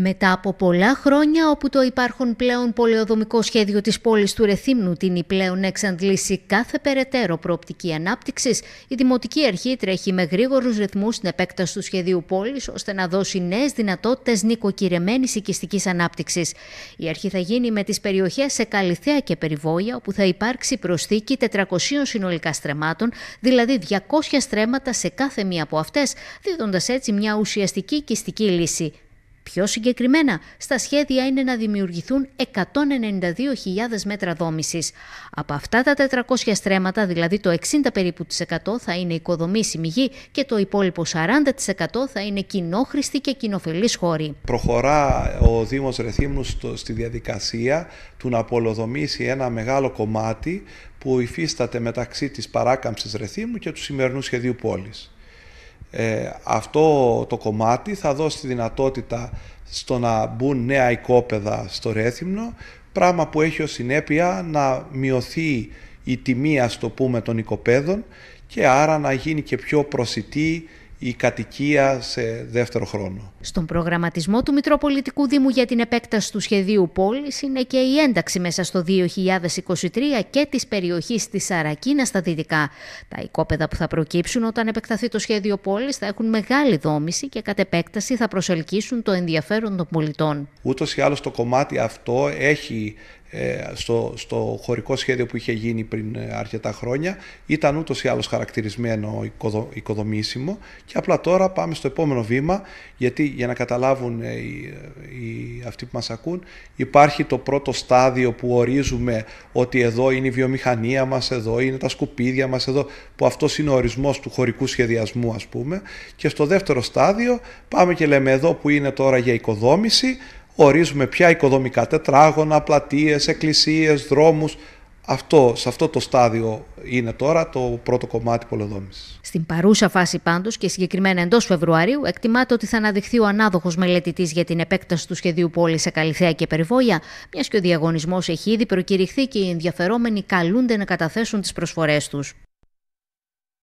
Μετά από πολλά χρόνια όπου το υπάρχουν πλέον πολεοδομικό σχέδιο της πόλης του Ρεθύμνου την πλέον εξαντλήσει κάθε περαιτέρω προοπτική ανάπτυξης, η Δημοτική Αρχή τρέχει με γρήγορους ρυθμούς την επέκταση του σχεδίου πόλης ώστε να δώσει νέες δυνατότητες νοικοκυρεμένης οικιστικής ανάπτυξης. Η αρχή θα γίνει με τις περιοχές σε Καλυθέα και περιβόλια όπου θα υπάρξει προσθήκη 400 συνολικά στρεμάτων, δηλαδή 200 στρέμματα σε κάθε μία από αυτές, δίδοντας έτσι μια ουσιαστική οικιστική λύση. Πιο συγκεκριμένα, στα σχέδια είναι να δημιουργηθούν 192.000 μέτρα δόμησης. Από αυτά τα 400 στρέμματα, δηλαδή το 60 περίπου της 100 θα είναι οικοδομήσιμη γη και το υπόλοιπο 40% θα είναι κοινόχρηστη και κοινοφελής χώρη. Προχωρά ο Δήμος Ρεθύμνους στη διαδικασία του να απολοδομήσει ένα μεγάλο κομμάτι που υφίσταται μεταξύ της παράκαμψης Ρεθύμνου και του σημερινού σχεδίου πόλης. Ε, αυτό το κομμάτι θα δώσει τη δυνατότητα στο να μπουν νέα οικόπεδα στο Ρέθυμνο, πράγμα που έχει ως συνέπεια να μειωθεί η τιμή, ας το πούμε, των οικοπαίδων και άρα να γίνει και πιο προσιτή η κατοικία σε δεύτερο χρόνο. Στον προγραμματισμό του Μητροπολιτικού Δήμου για την επέκταση του σχεδίου πόλης είναι και η ένταξη μέσα στο 2023 και της περιοχής της Σαρακίνα στα δυτικά. Τα οικόπεδα που θα προκύψουν όταν επεκταθεί το σχέδιο πόλης θα έχουν μεγάλη δόμηση και κατ' επέκταση θα προσελκύσουν το ενδιαφέρον των πολιτών. Ούτως ή άλλως το κομμάτι αυτό έχει ε, στο, στο χωρικό σχέδιο που είχε γίνει πριν ε, αρκετά χρόνια ήταν ούτως ή άλλως χαρακτηρισμένο οικοδομήσιμο και απλά τώρα πάμε στο επόμενο βήμα, γιατί για να καταλάβουν ε, ε, οι, αυτοί που μας ακούν, υπάρχει το πρώτο στάδιο που ορίζουμε ότι εδώ είναι η βιομηχανία μας, εδώ είναι τα σκουπίδια μας, εδώ, που αυτός είναι ο ορισμός του χωρικού σχεδιασμού ας πούμε. Και στο δεύτερο στάδιο πάμε και λέμε εδώ που είναι τώρα για οικοδόμηση, ορίζουμε ποια οικοδομικά τετράγωνα, πλατείες, εκκλησίες, δρόμους, αυτό, σε αυτό το στάδιο είναι τώρα το πρώτο κομμάτι πολεοδόμησης. Στην παρούσα φάση πάντως και συγκεκριμένα εντός Φεβρουαρίου εκτιμάται ότι θα αναδειχθεί ο ανάδοχος μελετητής για την επέκταση του σχεδίου πόλης σε Καλυθέα και Περιβόλια, μιας και ο διαγωνισμός έχει ήδη προκηρυχθεί και οι ενδιαφερόμενοι καλούνται να καταθέσουν τις προσφορές τους.